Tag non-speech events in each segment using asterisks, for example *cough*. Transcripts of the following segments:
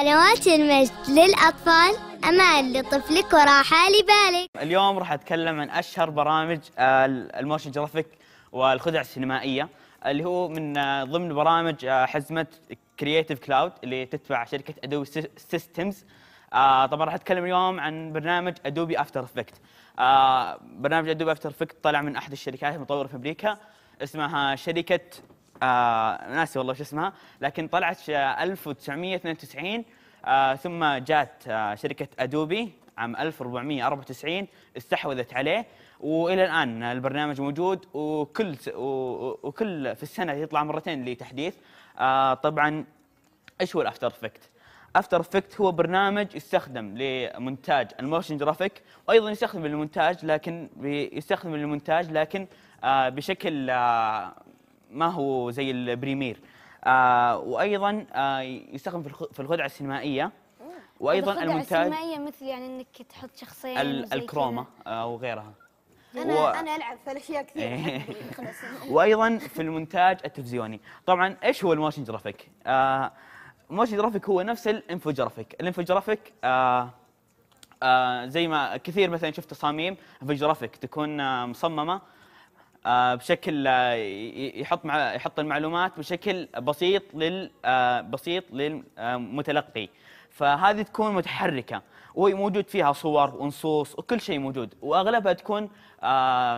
قنوات المجد للأطفال أمان لطفلك وراحة لبالك اليوم راح أتكلم عن أشهر برامج آه، الموشن جرافيك والخدع السينمائية اللي هو من آه، ضمن برامج آه، حزمة كرييتيف كلاود اللي تتبع شركة أدوبي سيستمز طبعا راح أتكلم اليوم عن برنامج أدوبي أفتر إفكت برنامج أدوبي أفتر إفكت طلع من أحد الشركات المطورة في أمريكا اسمها شركة آه ناسي والله شو اسمها لكن طلعت 1992 آه ثم جات آه شركه ادوبي عام 1494 استحوذت عليه والى الان البرنامج موجود وكل وكل في السنه يطلع مرتين لتحديث آه طبعا ايش هو الافتر افكت؟ افتر افكت هو برنامج يستخدم لمونتاج الموشن جرافيك وايضا يستخدم للمونتاج لكن يستخدم للمونتاج لكن آه، بشكل آه، ما هو زي البريمير آه وايضا آه يستخدم في الخدعه السينمائيه وايضا المونتاج الخدعه السينمائيه مثل يعني انك تحط شخصيه الكروما آه، او غيرها انا و... انا العب في الاشياء كثير *laughs* *laughs* وايضا في المونتاج التلفزيوني طبعا ايش هو الموشن جرافيك آه موشن جرافيك هو نفس الانفوجرافيك الانفوجرافيك آه آه زي ما كثير مثلا شفت تصاميم انفوجرافيك تكون آه مصممه آه، بشكل آه، يحط مع يحط المعلومات بشكل بسيط لل آه، بسيط للمتلقي فهذه تكون متحركه وموجود فيها صور ونصوص وكل شيء موجود واغلبها تكون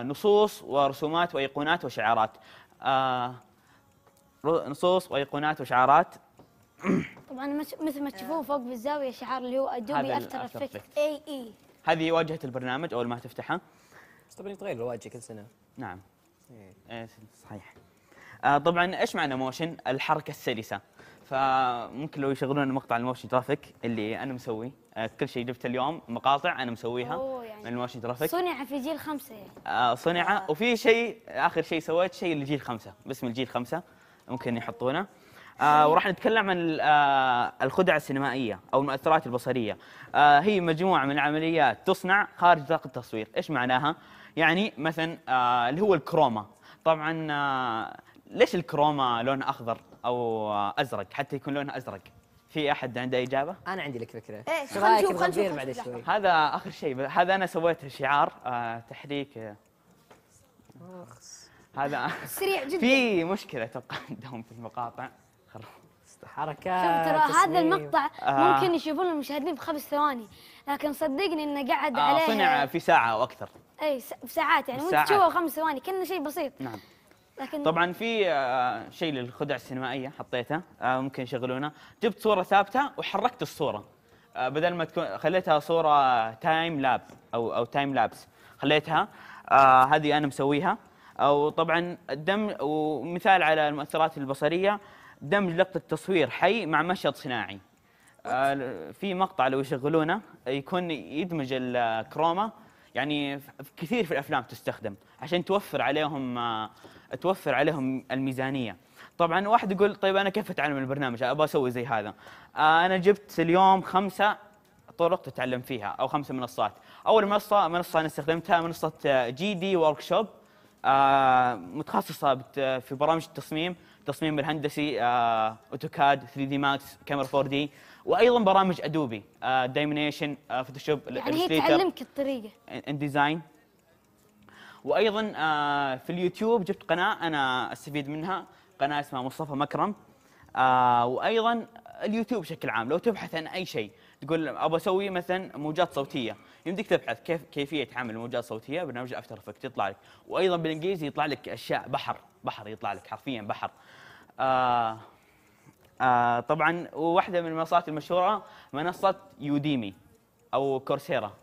نصوص ورسومات وايقونات وشعارات نصوص وايقونات وشعارات طبعا مثل ما تشوفون فوق بالزاويه شعار اللي هو ادوبي افتر افكت اي اي هذه واجهه البرنامج اول ما تفتحه بس طبعا يتغير الواجهه كل سنه نعم إيه، صحيح آه طبعا ايش معنى موشن الحركه السلسه فممكن لو يشغلون مقطع الموشن ترافيك اللي انا مسويه آه كل شيء جبته اليوم مقاطع انا مسويها يعني من الموشن ترافيك صنع في جيل خمسة يعني آه صنع آه. وفي شيء اخر شيء سويت شيء لجيل خمسة باسم الجيل خمسة ممكن يحطونه آه وراح نتكلم عن آه الخدع السينمائيه او المؤثرات البصريه آه هي مجموعه من العمليات تصنع خارج نطاق التصوير ايش معناها يعني مثلا آه اللي هو الكروما طبعا آه ليش الكروما لون اخضر او آه ازرق حتى يكون لونها ازرق في احد عنده اجابه انا عندي لك فكره إيه، ايش خلينا نشوف خلنا نشوف بعد شوي هذا اخر شيء هذا انا سويته شعار آه تحريك آه هذا سريع جدا في مشكله اتوقع عندهم في المقاطع حركات شوف ترى هذا المقطع آه. ممكن يشوفونه المشاهدين بخمس ثواني لكن صدقني انه قعد آه عليه صنع في ساعه او اكثر اي في ساعات يعني وانت تشوفه خمس ثواني كانه شيء بسيط نعم لكن طبعا في آه، شيء للخدع السينمائيه حطيتها آه، ممكن يشغلونه جبت صوره ثابته وحركت الصوره بدل ما تكون خليتها صوره تايم لاب او او تايم لابس خليتها هذه انا مسويها او طبعا الدم ومثال على المؤثرات البصريه دمج لقطه تصوير حي مع مشهد صناعي آه، في مقطع لو يشغلونه يكون يدمج الكروما يعني كثير في الافلام تستخدم عشان توفر عليهم آه، توفر عليهم الميزانيه طبعا واحد يقول طيب انا كيف اتعلم البرنامج ابغى اسوي زي هذا آه، انا جبت اليوم خمسه طرق تتعلم فيها او خمسه منصات اول منصه منصه انا استخدمتها منصه جي دي ورك شوب متخصصه في برامج التصميم تصميم الهندسي اوتوكاد آه، 3 دي ماكس كاميرا 4 دي وايضا برامج ادوبي دايمنيشن فوتوشوب يعني هي تعلمك الطريقه ان ديزاين وايضا آه، في اليوتيوب جبت قناه انا استفيد منها قناه اسمها مصطفى مكرم آه، وايضا اليوتيوب بشكل عام لو تبحث عن اي شيء تقول ابغى اسوي مثلا موجات صوتيه يمديك تبحث كيف كيفيه عمل الموجات الصوتيه برنامج افتر افكت يطلع لك وايضا بالانجليزي يطلع لك اشياء بحر بحر يطلع لك حرفيا بحر آه آه طبعا واحده من المنصات المشهوره منصه يوديمي او كورسيرا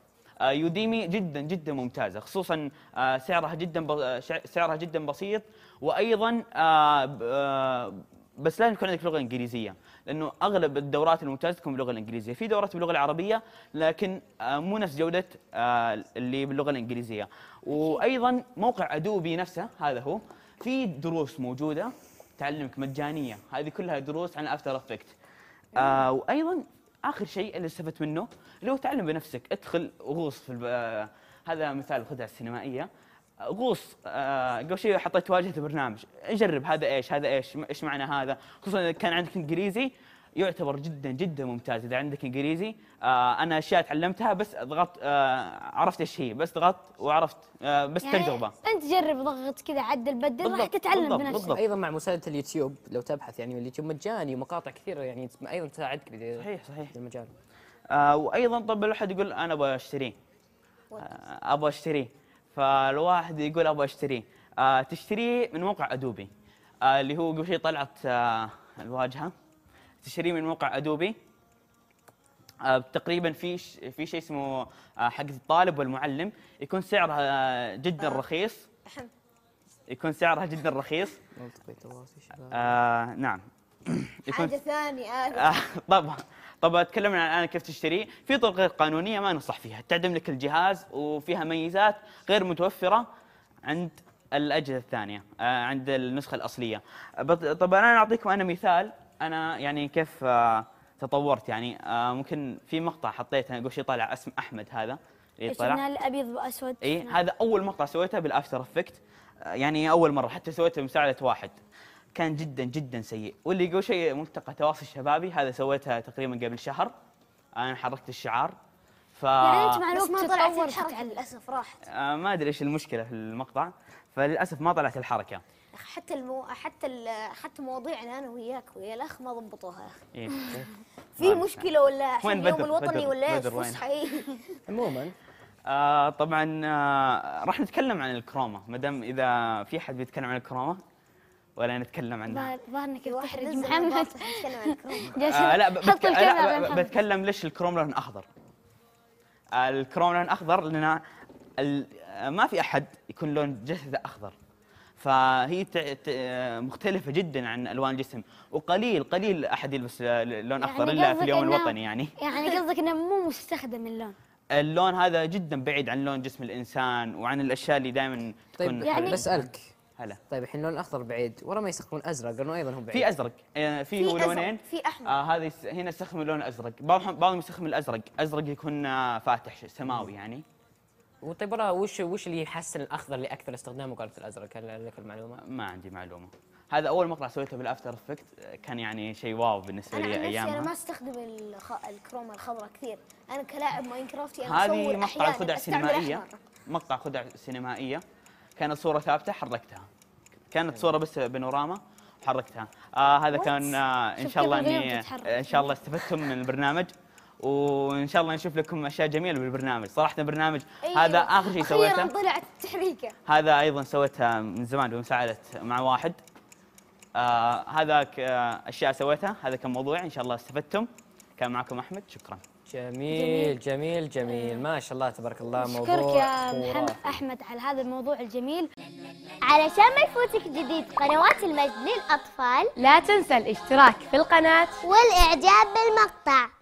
آه يوديمي جدا جدا ممتازه خصوصا آه سعرها جدا سعرها جدا بسيط وايضا آه، آه، بس لازم يكون عندك لغه انجليزيه لانه اغلب الدورات الممتازه تكون باللغه الانجليزيه في دورات باللغه العربيه لكن آه، مو نفس جوده آه، اللي باللغه الانجليزيه وايضا موقع ادوبي نفسه هذا هو في دروس موجوده تعلمك مجانيه هذه كلها دروس عن افتر افكت آه، وايضا اخر شيء اللي استفدت منه اللي هو تعلم بنفسك ادخل وغوص في هذا مثال الخدعه السينمائيه غوص آه، قبل شوي حطيت واجهه البرنامج جرب هذا ايش هذا ايش ايش معنى هذا خصوصا اذا كان عندك انجليزي يعتبر جدا جدا ممتاز اذا عندك انجليزي آه، انا اشياء تعلمتها بس ضغطت آه، عرفت ايش هي بس ضغطت وعرفت بس يعني تجربه انت جرب ضغط كذا عدل بدل راح تتعلم بنفسك بالضبط. ايضا مع مساعده اليوتيوب لو تبحث يعني اليوتيوب مجاني ومقاطع كثيره يعني ايضا تساعدك صحيح صحيح صحيح المجال آه وايضا طب الواحد يقول انا ابغى اشتريه ابغى اشتريه فالواحد يقول ابغى اشتريه آه تشتريه من موقع ادوبي آه اللي هو قبل شوي طلعت آه الواجهه تشتريه من موقع ادوبي آه تقريبا في ش... في شيء اسمه آه حق الطالب والمعلم يكون سعرها آه جدا آه. رخيص يكون سعرها جدا رخيص آه نعم حاجه ثانيه طبعا آه، طبعا تكلمنا عن الان كيف تشتريه في طرق غير قانونيه ما ننصح فيها تعدم لك الجهاز وفيها ميزات غير متوفره عند الاجهزه الثانيه آه، عند النسخه الاصليه طبعا انا اعطيكم انا مثال انا يعني كيف آه، تطورت يعني ممكن في مقطع حطيته اقول شيء طالع اسم احمد هذا اللي طلع الابيض واسود اي نعم. هذا اول مقطع سويته بالافتر افكت يعني اول مره حتى سويته بمساعده واحد كان جدا جدا سيء واللي يقول شيء ملتقى تواصل شبابي هذا سويتها تقريبا قبل شهر انا حركت الشعار ف يعني انت ما طلعت الحركه للاسف راحت آه ما ادري ايش المشكله في المقطع فللاسف ما طلعت الحركه حتى المو... حتى ال... حتى مواضيعنا انا وياك ويا الاخ ما ضبطوها يا اخي إيه؟, إيه. *laughs* في مشكله ولا عشان اليوم الوطني ولا ايش فسحه *laughs* عموما آه طبعا آه راح نتكلم عن الكروما ما دام اذا في احد بيتكلم عن الكروما ولا نتكلم عنها الظاهر انك تحرج محمد *laughs* آه لا بتك... لا بتكلم ليش الكروم لون اخضر آه، الكروم لون اخضر لان ال... ما في احد يكون لون جسده اخضر فهي ت... ت... مختلفه جدا عن الوان الجسم وقليل قليل احد يلبس لون يعني اخضر يعني الا في اليوم إنه... الوطني يعني يعني قصدك انه مو مستخدم اللون *laughs* اللون هذا جدا بعيد عن لون جسم الانسان وعن الاشياء اللي دائما تكون طيب يعني بسالك هلا طيب الحين اللون الاخضر بعيد ورا ما يستخدمون ازرق لانه ايضا هو بعيد في ازرق آه، في لونين في احمر آه هذه هنا استخدموا اللون الازرق بعضهم بعضهم يستخدم الازرق ازرق يكون آه، فاتح سماوي يعني وطيب ورا وش وش اللي يحسن الاخضر اللي اكثر استخدامه قالت الازرق هل لك المعلومه ما عندي معلومه هذا اول مقطع سويته بالافتر افكت كان يعني شيء واو بالنسبه لي ايامها انا ما استخدم الخ... الكروما الخضراء كثير انا كلاعب ماينكرافت انا يعني هذه مقطع خدع سينمائيه مقطع خدع سينمائيه كانت صوره ثابته حركتها كانت صوره بس بانوراما وحركتها آه هذا كان آه ان شاء الله اني ان شاء الله استفدتم من البرنامج وان شاء الله نشوف لكم اشياء جميله بالبرنامج صراحه البرنامج أيوه. هذا اخر شيء سويته طلعت تحريكه هذا ايضا سويتها من زمان بمساعده مع واحد آه آه اشياء سويتها هذا كان موضوعي ان شاء الله استفدتم كان معكم احمد شكرا جميل جميل جميل إيه. ما شاء الله تبارك الله موضوع شكرك يا محمد أحمد على هذا الموضوع الجميل علشان ما يفوتك جديد قنوات المجد للأطفال لا تنسى الاشتراك في القناة والإعجاب بالمقطع